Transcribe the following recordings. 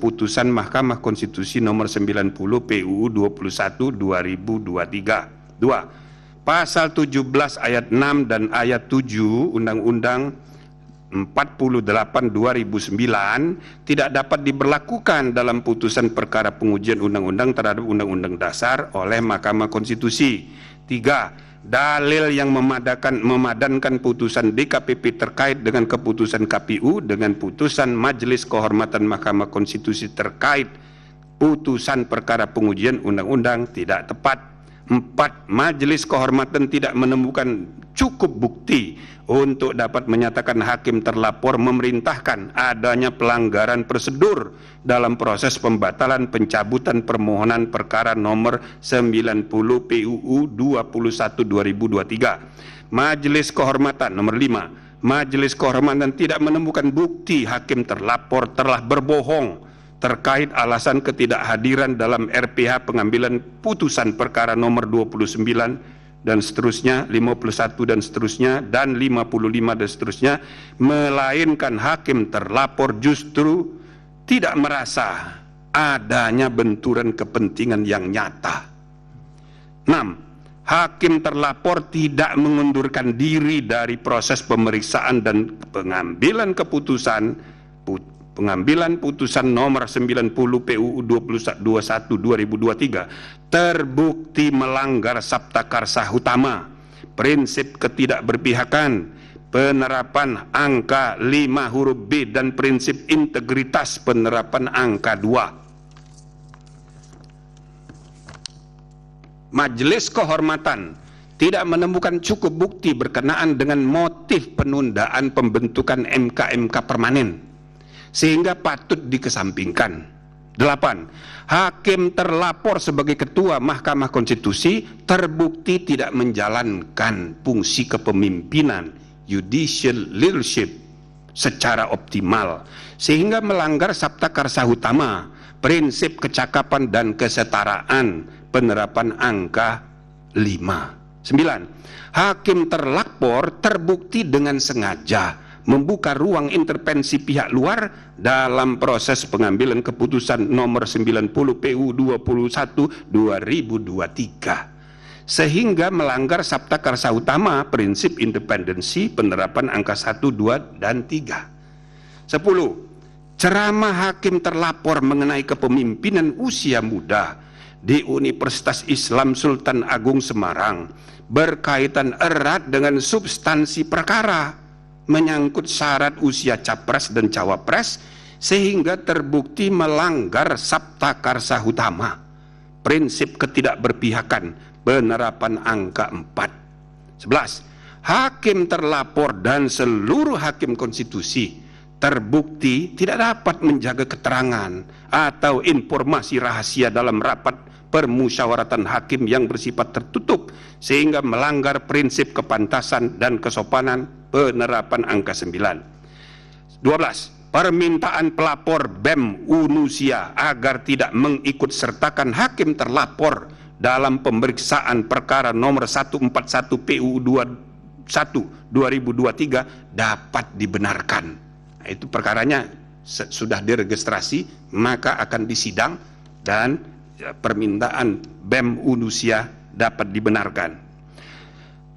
putusan Mahkamah Konstitusi nomor 90 PUU 21 2023. 2. Pasal 17 ayat 6 dan ayat 7 Undang-Undang 48 2009 tidak dapat diberlakukan dalam putusan perkara pengujian undang-undang terhadap undang-undang dasar oleh Mahkamah Konstitusi. 3 dalil yang memadakan memadankan putusan DKPP terkait dengan keputusan KPU dengan putusan Majelis Kehormatan Mahkamah Konstitusi terkait putusan perkara pengujian undang-undang tidak tepat. Empat, majelis kehormatan tidak menemukan cukup bukti untuk dapat menyatakan hakim terlapor memerintahkan adanya pelanggaran prosedur dalam proses pembatalan pencabutan permohonan perkara nomor 90 PUU 21 2023. Majelis Kehormatan nomor 5 Majelis Kehormatan tidak menemukan bukti hakim terlapor telah berbohong terkait alasan ketidakhadiran dalam RPH pengambilan putusan perkara nomor 29 dan seterusnya, 51 dan seterusnya, dan 55 dan seterusnya, melainkan hakim terlapor justru tidak merasa adanya benturan kepentingan yang nyata. 6. Hakim terlapor tidak mengundurkan diri dari proses pemeriksaan dan pengambilan keputusan pengambilan putusan nomor 90 PUU 21 2023 terbukti melanggar sabta karsa utama prinsip ketidakberpihakan penerapan angka 5 huruf B dan prinsip integritas penerapan angka 2 Majelis Kehormatan tidak menemukan cukup bukti berkenaan dengan motif penundaan pembentukan MK-MK permanen sehingga patut dikesampingkan. Delapan, hakim terlapor sebagai ketua Mahkamah Konstitusi terbukti tidak menjalankan fungsi kepemimpinan judicial leadership secara optimal sehingga melanggar sabta karsa utama prinsip kecakapan dan kesetaraan penerapan angka 5 9 hakim terlapor terbukti dengan sengaja membuka ruang intervensi pihak luar dalam proses pengambilan keputusan nomor 90 PU 21 2023 sehingga melanggar sabta karsa utama prinsip independensi penerapan angka 1, 2, dan 3. 10. Ceramah hakim terlapor mengenai kepemimpinan usia muda di Universitas Islam Sultan Agung Semarang berkaitan erat dengan substansi perkara menyangkut syarat usia capres dan cawapres sehingga terbukti melanggar sabta karsa utama prinsip ketidakberpihakan penerapan angka 4 11 hakim terlapor dan seluruh hakim konstitusi terbukti tidak dapat menjaga keterangan atau informasi rahasia dalam rapat permusyawaratan hakim yang bersifat tertutup sehingga melanggar prinsip kepantasan dan kesopanan penerapan angka 9 12 permintaan pelapor BEM Unusia agar tidak mengikut sertakan hakim terlapor dalam pemeriksaan perkara nomor 141 PU 21 2023 dapat dibenarkan nah, itu perkaranya sudah diregistrasi maka akan disidang dan ya, permintaan BEM Unusia dapat dibenarkan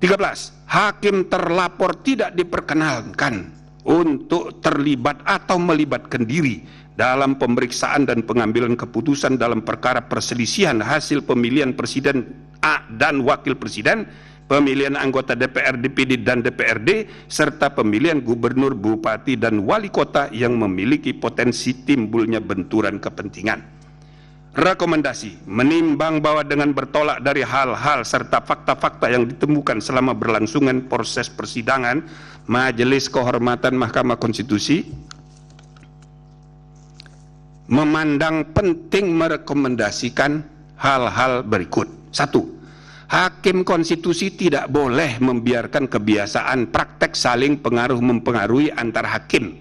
13. Hakim terlapor tidak diperkenankan untuk terlibat atau melibatkan diri dalam pemeriksaan dan pengambilan keputusan dalam perkara perselisihan hasil pemilihan presiden A dan wakil presiden, pemilihan anggota DPR, DPD dan DPRD serta pemilihan gubernur, bupati dan wali kota yang memiliki potensi timbulnya benturan kepentingan. Rekomendasi menimbang bahwa dengan bertolak dari hal-hal serta fakta-fakta yang ditemukan selama berlangsungan proses persidangan Majelis Kehormatan Mahkamah Konstitusi memandang penting merekomendasikan hal-hal berikut. Satu, hakim konstitusi tidak boleh membiarkan kebiasaan praktek saling pengaruh mempengaruhi antar hakim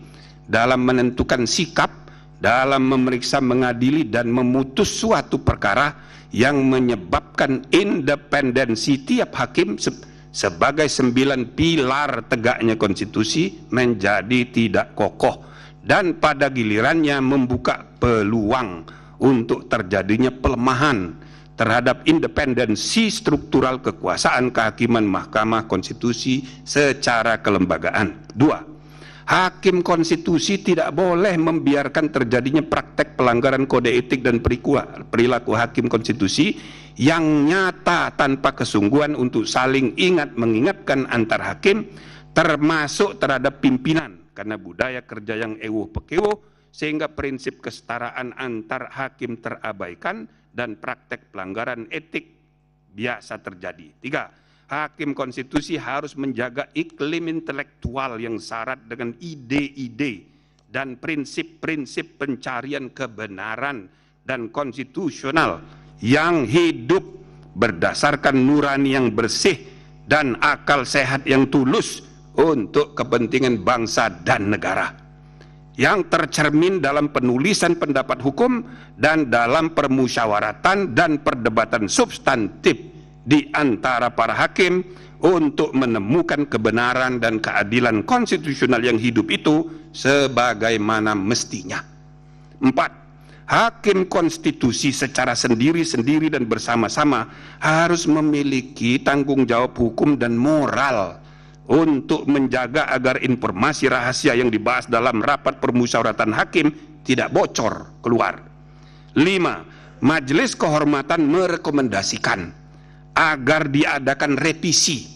dalam menentukan sikap dalam memeriksa, mengadili dan memutus suatu perkara yang menyebabkan independensi tiap hakim se sebagai sembilan pilar tegaknya konstitusi menjadi tidak kokoh dan pada gilirannya membuka peluang untuk terjadinya pelemahan terhadap independensi struktural kekuasaan kehakiman Mahkamah Konstitusi secara kelembagaan. Dua, Hakim konstitusi tidak boleh membiarkan terjadinya praktek pelanggaran kode etik dan perilaku hakim konstitusi yang nyata tanpa kesungguhan untuk saling ingat mengingatkan antar hakim termasuk terhadap pimpinan karena budaya kerja yang ewuh pekewo sehingga prinsip kesetaraan antar hakim terabaikan dan praktek pelanggaran etik biasa terjadi. Tiga, hakim konstitusi harus menjaga iklim intelektual yang syarat dengan ide-ide dan prinsip-prinsip pencarian kebenaran dan konstitusional yang hidup berdasarkan nurani yang bersih dan akal sehat yang tulus untuk kepentingan bangsa dan negara yang tercermin dalam penulisan pendapat hukum dan dalam permusyawaratan dan perdebatan substantif di antara para hakim untuk menemukan kebenaran dan keadilan konstitusional yang hidup itu sebagaimana mestinya. Empat, hakim konstitusi secara sendiri-sendiri dan bersama-sama harus memiliki tanggung jawab hukum dan moral untuk menjaga agar informasi rahasia yang dibahas dalam rapat permusyawaratan hakim tidak bocor keluar. Lima, Majelis Kehormatan merekomendasikan agar diadakan revisi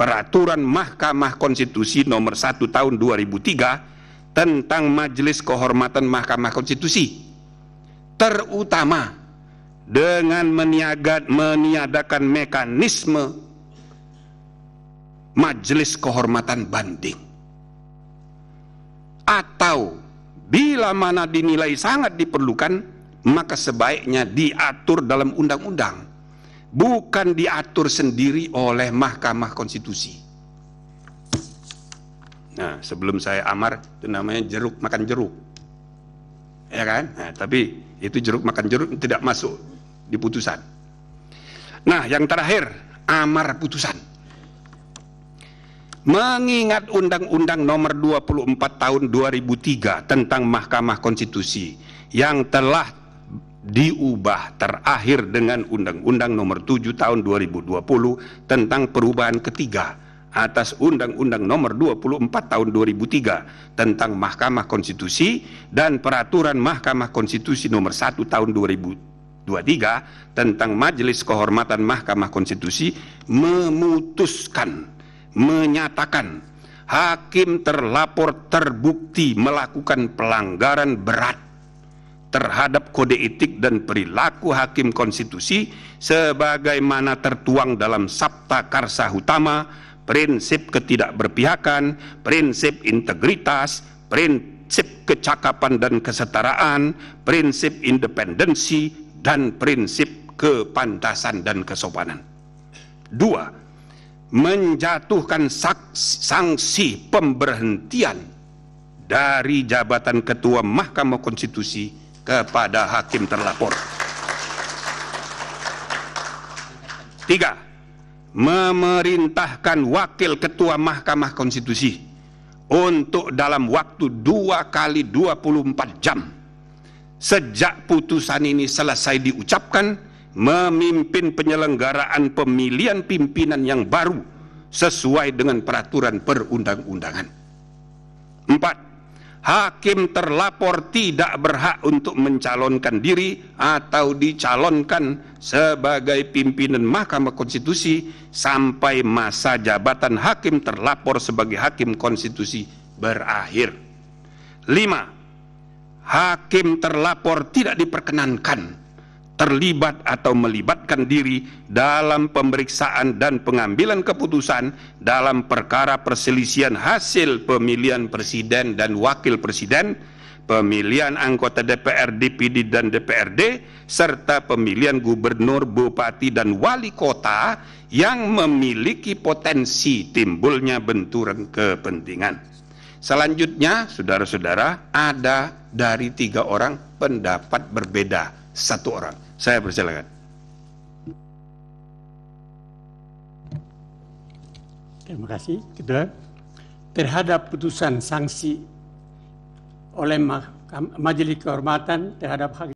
peraturan Mahkamah Konstitusi nomor 1 tahun 2003 tentang Majelis Kehormatan Mahkamah Konstitusi terutama dengan meniagat, meniadakan mekanisme Majelis Kehormatan Banding atau bila mana dinilai sangat diperlukan maka sebaiknya diatur dalam undang-undang bukan diatur sendiri oleh Mahkamah Konstitusi. Nah, sebelum saya amar itu namanya jeruk makan jeruk. Ya kan? Nah, tapi itu jeruk makan jeruk tidak masuk di putusan. Nah, yang terakhir, amar putusan. Mengingat Undang-Undang Nomor 24 Tahun 2003 tentang Mahkamah Konstitusi yang telah diubah terakhir dengan Undang-Undang Nomor 7 Tahun 2020 tentang perubahan ketiga atas Undang-Undang Nomor 24 Tahun 2003 tentang Mahkamah Konstitusi dan Peraturan Mahkamah Konstitusi Nomor 1 Tahun 2023 tentang Majelis Kehormatan Mahkamah Konstitusi memutuskan menyatakan hakim terlapor terbukti melakukan pelanggaran berat terhadap kode etik dan perilaku hakim konstitusi sebagaimana tertuang dalam Sabta Karsa Utama, prinsip ketidakberpihakan, prinsip integritas, prinsip kecakapan dan kesetaraan, prinsip independensi, dan prinsip kepantasan dan kesopanan. Dua, menjatuhkan sanksi pemberhentian dari jabatan Ketua Mahkamah Konstitusi kepada hakim terlapor. Tiga, memerintahkan wakil ketua Mahkamah Konstitusi untuk dalam waktu dua kali 24 jam sejak putusan ini selesai diucapkan memimpin penyelenggaraan pemilihan pimpinan yang baru sesuai dengan peraturan perundang-undangan. Empat, hakim terlapor tidak berhak untuk mencalonkan diri atau dicalonkan sebagai pimpinan Mahkamah Konstitusi sampai masa jabatan hakim terlapor sebagai hakim konstitusi berakhir. 5. Hakim terlapor tidak diperkenankan terlibat atau melibatkan diri dalam pemeriksaan dan pengambilan keputusan dalam perkara perselisihan hasil pemilihan presiden dan wakil presiden, pemilihan anggota DPR, DPD dan DPRD serta pemilihan gubernur, bupati dan wali kota yang memiliki potensi timbulnya benturan kepentingan. Selanjutnya, saudara-saudara, ada dari tiga orang pendapat berbeda, satu orang. Saya persilakan. Terima kasih. Kedua, terhadap putusan sanksi oleh Majelis Kehormatan terhadap hakim